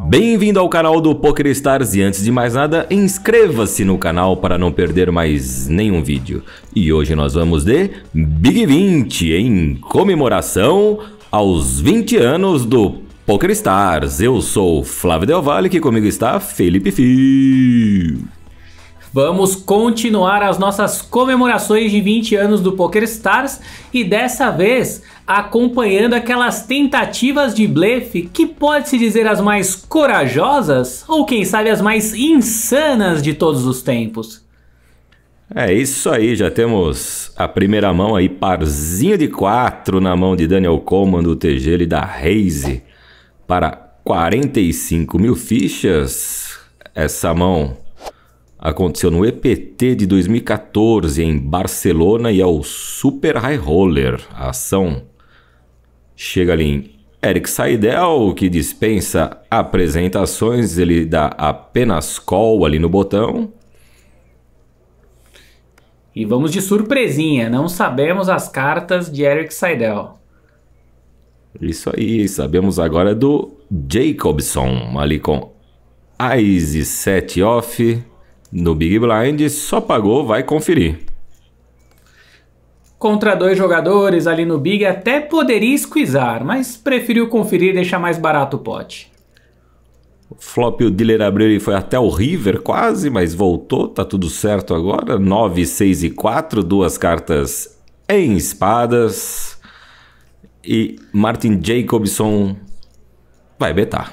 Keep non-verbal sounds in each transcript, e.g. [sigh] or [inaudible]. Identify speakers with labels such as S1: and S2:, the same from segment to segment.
S1: Bem-vindo ao canal do Poker Stars e antes de mais nada, inscreva-se no canal para não perder mais nenhum vídeo. E hoje nós vamos de Big 20 em comemoração aos 20 anos do Poker Stars. Eu sou Flávio Del Valle, que comigo está Felipe Fio.
S2: Vamos continuar as nossas comemorações de 20 anos do PokerStars e dessa vez acompanhando aquelas tentativas de blefe que pode-se dizer as mais corajosas ou quem sabe as mais insanas de todos os tempos.
S1: É isso aí, já temos a primeira mão aí, parzinho de quatro na mão de Daniel Coleman do TG e da Raze para 45 mil fichas. Essa mão aconteceu no EPT de 2014 em Barcelona e é o Super High Roller. A ação chega ali em Eric Saidel, que dispensa apresentações, ele dá apenas call ali no botão.
S2: E vamos de surpresinha, não sabemos as cartas de Eric Seidel.
S1: Isso aí, sabemos agora do Jacobson, ali com Ice 7 off. No Big Blind, só pagou, vai conferir.
S2: Contra dois jogadores ali no Big até poderia esquisar, mas preferiu conferir e deixar mais barato o pote.
S1: O flop o dealer abriu e foi até o river quase, mas voltou, tá tudo certo agora. 9, 6 e 4, duas cartas em espadas. E Martin Jacobson vai betar.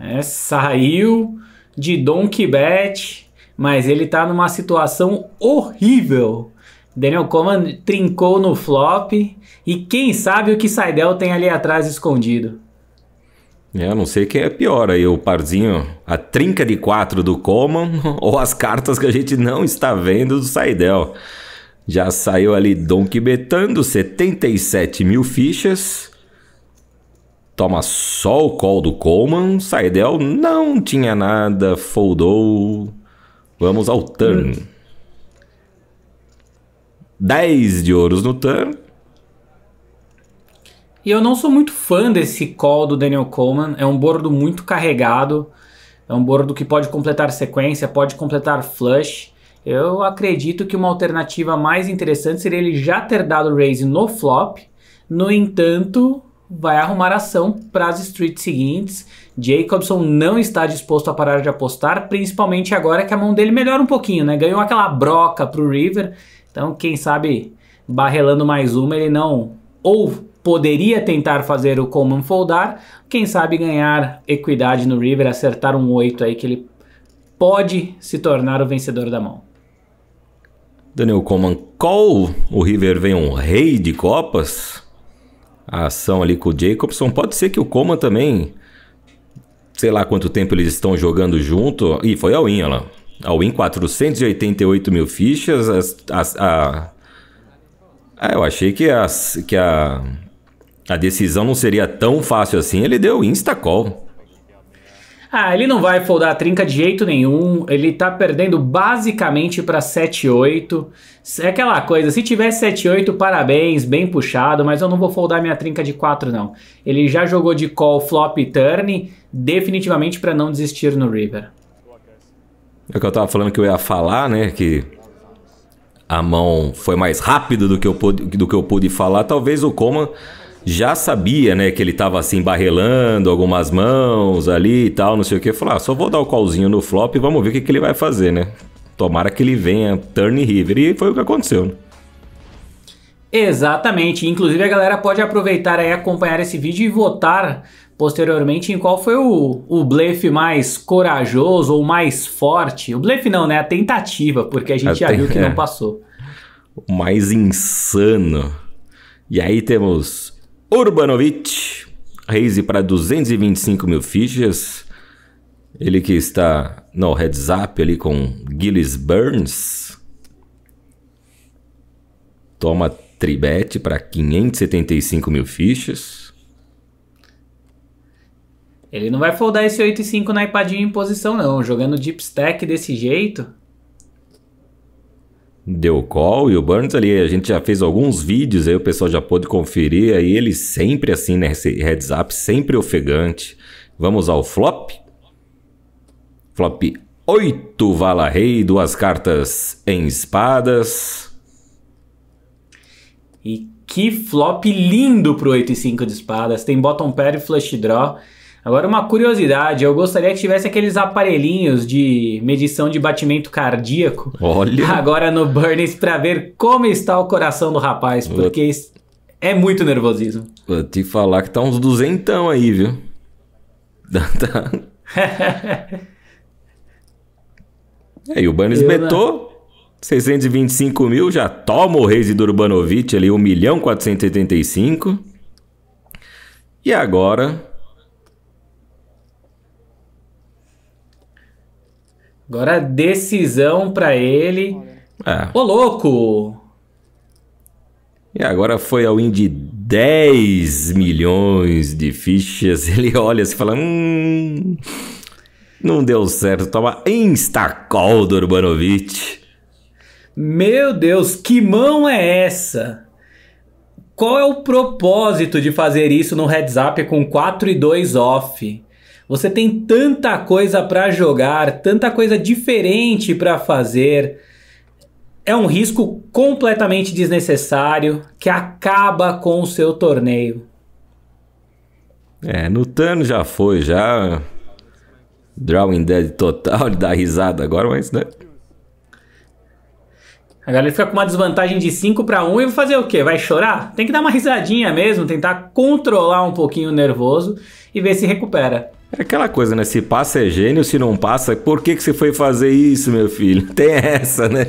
S1: É,
S2: saiu de Don Quixote, mas ele tá numa situação horrível. Daniel Coleman trincou no flop e quem sabe o que Saidel tem ali atrás escondido.
S1: É, não sei quem é pior aí, o parzinho, a trinca de quatro do Coleman [laughs] ou as cartas que a gente não está vendo do Saidel. Já saiu ali Don Quibetando, 77 mil fichas. Toma só o call do Coleman. Saidel não tinha nada. Foldou. Vamos ao turn. 10 hum. de ouros no turn.
S2: E eu não sou muito fã desse call do Daniel Coleman. É um bordo muito carregado. É um bordo que pode completar sequência, pode completar flush. Eu acredito que uma alternativa mais interessante seria ele já ter dado raise no flop. No entanto, vai arrumar ação para as streets seguintes. Jacobson não está disposto a parar de apostar, principalmente agora que a mão dele melhora um pouquinho, né? Ganhou aquela broca para o River, então quem sabe barrelando mais uma ele não ou poderia tentar fazer o common foldar, quem sabe ganhar equidade no River, acertar um 8 aí que ele pode se tornar o vencedor da mão.
S1: Daniel Coleman call, o River vem um rei de copas a ação ali com o Jacobson. Pode ser que o Coman também, sei lá quanto tempo eles estão jogando junto. E foi a Win olha lá. A Win, 488 mil fichas. A, a, ah, a, eu achei que, a, que a, a decisão não seria tão fácil assim. Ele deu insta call.
S2: Ah, ele não vai foldar a trinca de jeito nenhum. Ele tá perdendo basicamente para 7-8. É aquela coisa, se tiver 7-8, parabéns, bem puxado, mas eu não vou foldar minha trinca de 4, não. Ele já jogou de call, flop e turn, definitivamente para não desistir no river.
S1: É o que eu tava falando que eu ia falar, né, que a mão foi mais rápida do que eu pude, do que eu pude falar. Talvez o Coman já sabia, né, que ele tava assim barrelando algumas mãos ali e tal, não sei o que. Falar, ah, só vou dar o callzinho no flop e vamos ver o que, que ele vai fazer, né? Tomara que ele venha turn river. E foi o que aconteceu, né?
S2: Exatamente. Inclusive a galera pode aproveitar aí, acompanhar esse vídeo e votar posteriormente em qual foi o, o blefe mais corajoso ou mais forte. O blefe não, né? A tentativa, porque a gente a já viu que é. não passou.
S1: O mais insano. E aí temos Urbanovic, raise para 225 mil fichas. Ele que está no heads up ali com Gillis Burns. Toma tribete para 575 mil fichas.
S2: Ele não vai foldar esse 8.5 na iPadinha em posição não. Jogando deep stack desse jeito,
S1: deu call e o Burns ali, a gente já fez alguns vídeos aí, o pessoal já pôde conferir, aí ele sempre assim né, heads up, sempre ofegante. Vamos ao flop. Flop 8, Vala Rei, duas cartas em espadas. E que flop lindo pro 8 e 5 de espadas.
S2: Tem bottom pair e flush draw. Agora uma curiosidade, eu gostaria que tivesse aqueles aparelhinhos de medição de batimento cardíaco. Olha. [laughs] Agora no Burns para ver como está o coração do rapaz, porque Vou... é muito nervosismo. Vou
S1: te falar que tá uns duzentão aí, viu? [laughs] Tá.
S2: é, [laughs] e o Burns eu metou
S1: não. 625 mil, já toma o Reis Durbanovic ali, 1 milhão 485. E agora
S2: Agora decisão para ele.
S1: É. Ô louco! E agora foi ao Indy 10 milhões de fichas. [laughs] Ele olha assim e fala: Hum. Não deu certo. Toma instacol do Urbanovic. Meu Deus,
S2: que mão é essa? Qual é o propósito de fazer isso no heads up com 4 e 2 off? Você tem tanta coisa para jogar, tanta coisa diferente para fazer. É um risco completamente desnecessário que acaba com o seu torneio.
S1: É, no Tano já foi, já. Drawing Dead total, ele [laughs] dá risada agora, mas né?
S2: A galera fica com uma desvantagem de 5 para 1 e vai fazer o quê? Vai chorar? Tem que dar uma risadinha mesmo, tentar controlar
S1: um pouquinho o nervoso e ver se recupera. É aquela coisa, né? Se passa é gênio, se não passa, por que, que você foi fazer isso, meu filho? [laughs] Tem essa, né?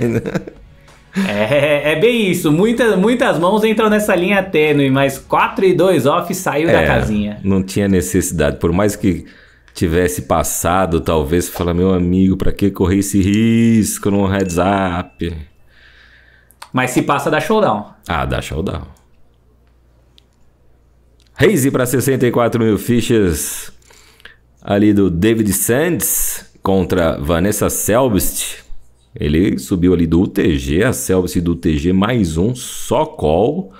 S2: É, é bem isso. Muitas, muitas mãos entram nessa linha tênue, mas 4 e 2 off saiu é, da casinha.
S1: Não tinha necessidade. Por mais que tivesse passado, talvez, falar, meu amigo, para que correr esse risco num heads up?
S2: Mas se passa, dá
S1: showdown. Ah, dá showdown. Raise para 64 mil fichas ali do David Sands contra Vanessa Selbst. Ele subiu ali do UTG, a Selbst do UTG mais um só call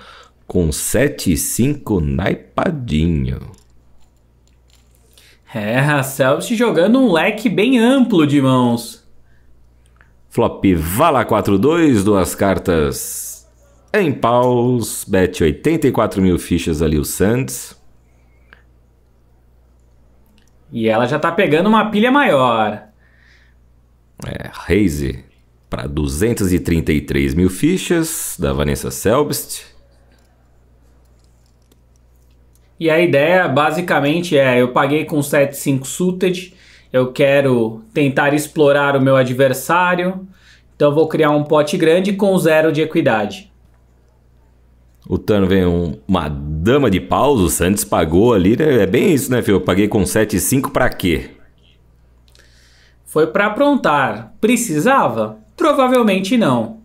S1: com 7-5 naipadinho.
S2: É, a Selbst jogando um leque bem
S1: amplo de mãos. Flop Vala 4-2, duas cartas em paus, bet 84 mil fichas ali o Sands.
S2: E ela já está pegando uma pilha maior.
S1: É, Raze para 233 mil fichas da Vanessa Selbst.
S2: E a ideia basicamente é: eu paguei com 75 suited, eu quero tentar explorar o meu adversário, então vou criar um pote grande com zero de
S1: equidade. O Tano vem um, uma dama de paus, o Santos pagou ali, né? É bem isso, né, filho? Eu paguei com 7,5 para quê?
S2: Foi para aprontar. Precisava? Provavelmente não.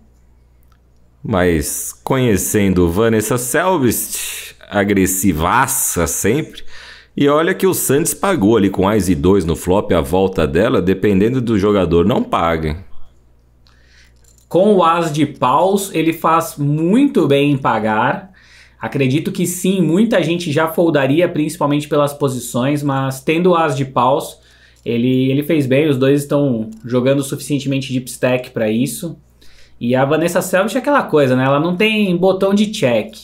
S1: Mas conhecendo Vanessa Selbst, agressivaça sempre, e olha que o Santos pagou ali com as e 2 no flop a volta dela, dependendo do jogador, não paga.
S2: Com o as de paus, ele faz muito bem em pagar. Acredito que sim, muita gente já foldaria, principalmente pelas posições, mas tendo o as de paus, ele, ele fez bem. Os dois estão jogando suficientemente deep stack para isso. E a Vanessa Selvich é aquela coisa, né? Ela não tem botão de check.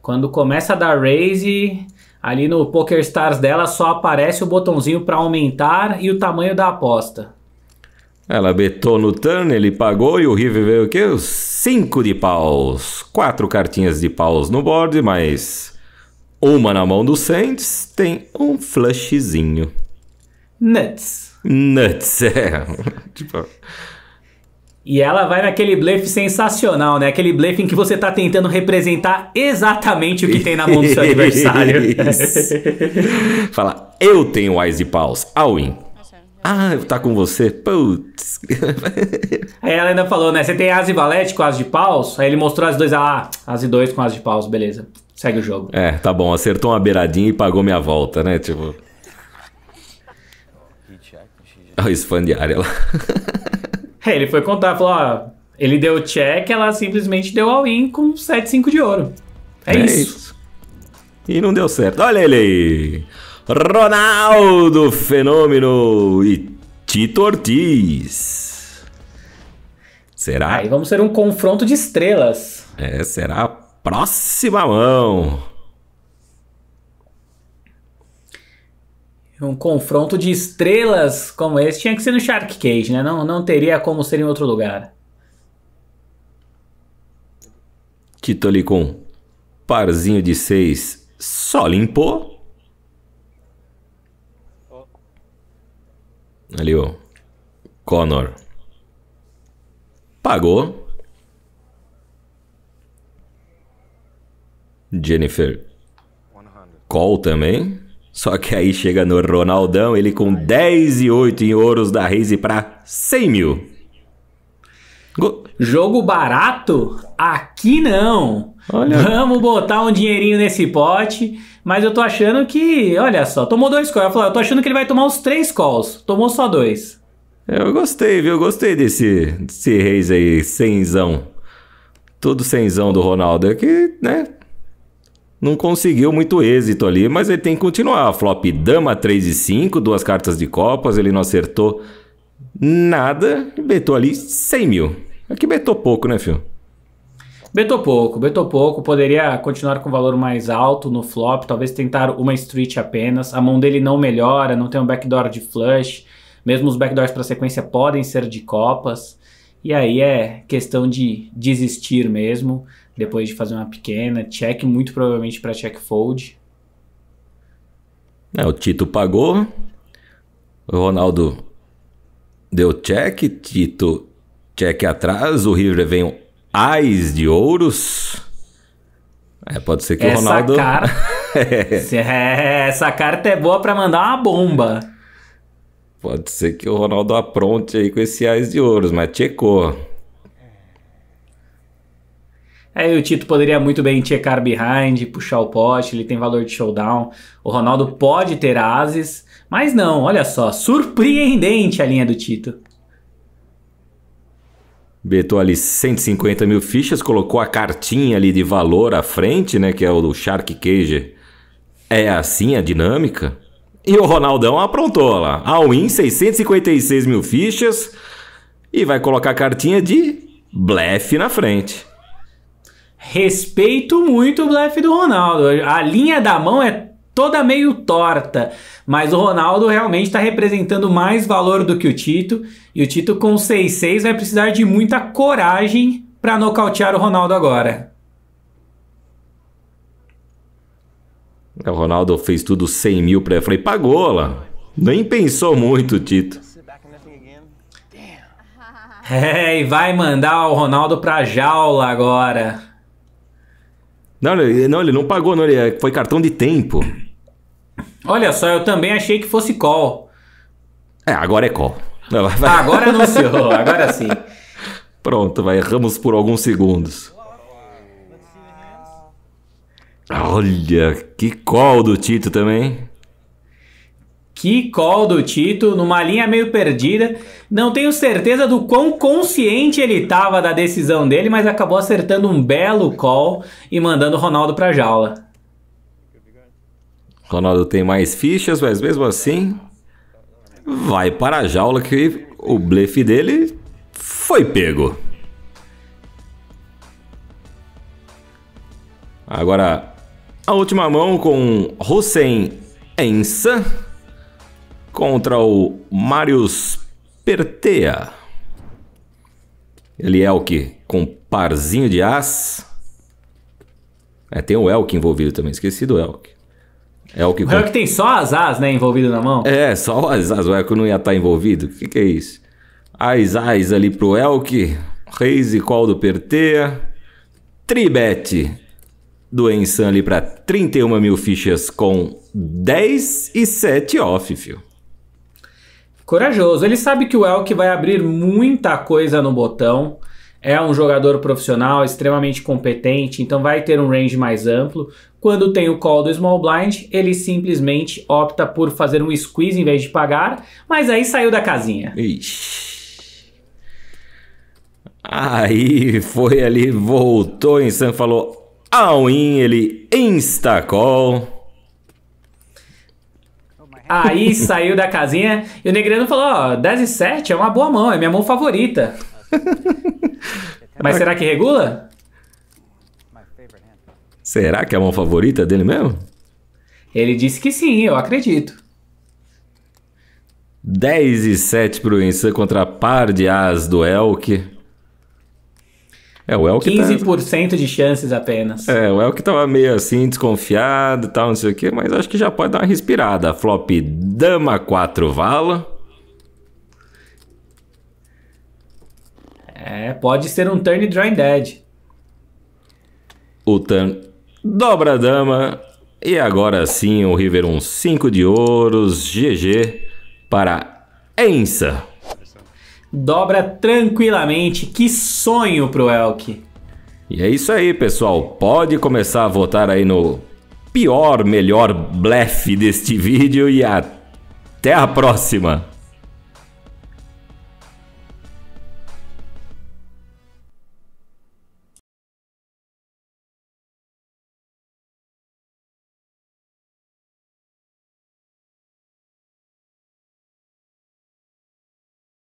S2: Quando começa a dar raise, ali no PokerStars dela só aparece o botãozinho para aumentar e o tamanho da aposta.
S1: Ela betou no turn, ele pagou e o River veio o quê? cinco de paus. Quatro cartinhas de paus no board, mas uma na mão do Saints tem um flushzinho.
S2: Nuts.
S1: Nuts, [laughs] é. tipo...
S2: E ela vai naquele blefe sensacional, né? Aquele blefe em que você tá tentando representar exatamente o que tem na mão do seu adversário. [laughs]
S1: Fala, eu tenho Wise de Paus, in. Ah, tá com você? Putz.
S2: [laughs] Ela ainda falou, né? Você tem as e valete tipo com as de paus? Aí ele mostrou as duas. Ah, as e dois com as de paus, beleza. Segue o jogo.
S1: É, tá bom. Acertou uma beiradinha e pagou minha volta, né? Tipo. Olha o spam de área lá.
S2: [laughs] é, ele foi contar, falou, ó. Ele deu check, ela simplesmente deu all-in com 7-5 de ouro.
S1: É, é isso. isso. E não deu certo. Olha ele aí. Ronaldo Fenômeno e Tito Ortiz. Será? Aí
S2: vamos ter um confronto de estrelas.
S1: É, será a próxima mão.
S2: Um confronto de estrelas como esse tinha que ser no Shark Cage, né? Não, não teria como ser em outro lugar.
S1: Tito ali com parzinho de seis só limpou. ali o Connor pagou. Jennifer Cole também. Só que aí chega no Ronaldão, ele com 10 e 8 em ouros da Raze para 100 mil. Go Jogo barato?
S2: Aqui não. Olha. Vamos botar um dinheirinho nesse pote mas eu tô achando que, olha só, tomou dois calls. Eu, eu tô achando que ele vai tomar os três calls. Tomou só dois.
S1: Eu gostei, viu? Eu gostei desse, desse Reis aí, senzão. Todo senzão do Ronaldo. É que, né? Não conseguiu muito êxito ali, mas ele tem que continuar. Flop dama 3 e 5, duas cartas de copas, ele não acertou nada. Betou ali 100 mil. Aqui é betou pouco, né, filho?
S2: Betou pouco, betou pouco. Poderia continuar com valor mais alto no flop, talvez tentar uma street apenas. A mão dele não melhora, não tem um backdoor de flush. Mesmo os backdoors para sequência podem ser de copas. E aí é questão de desistir mesmo, depois de fazer uma pequena check, muito provavelmente para check fold.
S1: É, o Tito pagou, o Ronaldo deu check, Tito check atrás, o River vem ais de ouros. É, pode ser que essa o Ronaldo. Car... [laughs] é,
S2: essa carta é boa para mandar uma bomba.
S1: Pode ser que o Ronaldo apronte aí com esse ais de ouros, mas checou.
S2: Aí é, o Tito poderia muito bem checar behind, puxar o pote, ele tem valor de showdown. O Ronaldo pode ter ases, mas não, olha só, surpreendente a linha do
S1: Tito. Betou ali 150 mil fichas, colocou a cartinha ali de valor à frente, né? Que é o do Shark Cage. É assim a dinâmica? E o Ronaldão aprontou lá. All-in, 656 mil fichas. E vai colocar a cartinha de blefe na frente.
S2: Respeito muito o blefe do Ronaldo. A linha da mão é toda meio torta, mas o Ronaldo realmente está representando mais valor do que o Tito, e o Tito com 6-6 vai precisar de muita coragem para nocautear o Ronaldo
S1: agora. O Ronaldo fez tudo 100 mil para falei, pagou lá. Nem pensou muito, Tito. [laughs]
S2: É, e vai mandar o Ronaldo pra jaula agora.
S1: Não, ele não, ele não pagou, não, ele é, foi cartão de tempo.
S2: Olha só, eu também achei que fosse call.
S1: É, agora é call. ah, agora anunciou, agora sim. Pronto, vai, erramos por alguns segundos. Olha, que call do Tito também. Que call do Tito, numa linha meio perdida.
S2: Não tenho certeza do quão consciente ele estava da decisão dele, mas acabou acertando um belo call e mandando o Ronaldo para jaula.
S1: Ronaldo tem mais fichas, mas mesmo assim vai para a jaula que o blefe dele foi pego. Agora, a última mão com Hussein Ensa contra o Marius Pertea. Ele é o que? Com parzinho de as. É, tem o Elk envolvido também, esqueci do Elk. Elk o com... Elk tem só as as, né, envolvido na mão? É, só as as, o Elk não ia estar tá envolvido. O que, que é isso? As as ali pro Elk, Reis e Call do Pertea, Tribet do Ensan ali para 31 mil fichas com 10 e 7 off, fio. Corajoso. Ele sabe que o
S2: Elk vai abrir muita coisa no botão. É um jogador profissional, extremamente competente, então vai ter um range mais amplo. Quando tem o call do Small Blind, ele simplesmente opta por fazer um squeeze em vez de pagar, mas aí saiu da casinha. Ixi.
S1: Aí foi ali, voltou em sangue, falou all in, ele insta call.
S2: Aí saiu
S1: da casinha e o Negrano falou: ó, 10 e 7
S2: é uma boa mão, é minha mão favorita. Mas será que regula?
S1: Será que é a mão favorita dele mesmo? Ele disse
S2: que sim, eu acredito.
S1: 10 e 7 pro Insan contra a par de As do Elk. É, o El que 15% tá... de chances apenas. É, o El que tava meio assim, desconfiado e tal, não sei o quê, mas acho que já pode dar uma respirada. Flop Dama 4 Vala. É, pode ser um turn drawing dead. O turn dobra a dama. E agora sim, o River um 5 de ouros. GG para Ensa dobra tranquilamente. Que sonho pro Elk. E é isso aí, pessoal. Pode começar a votar aí no pior, melhor blefe deste [laughs] vídeo e até a próxima.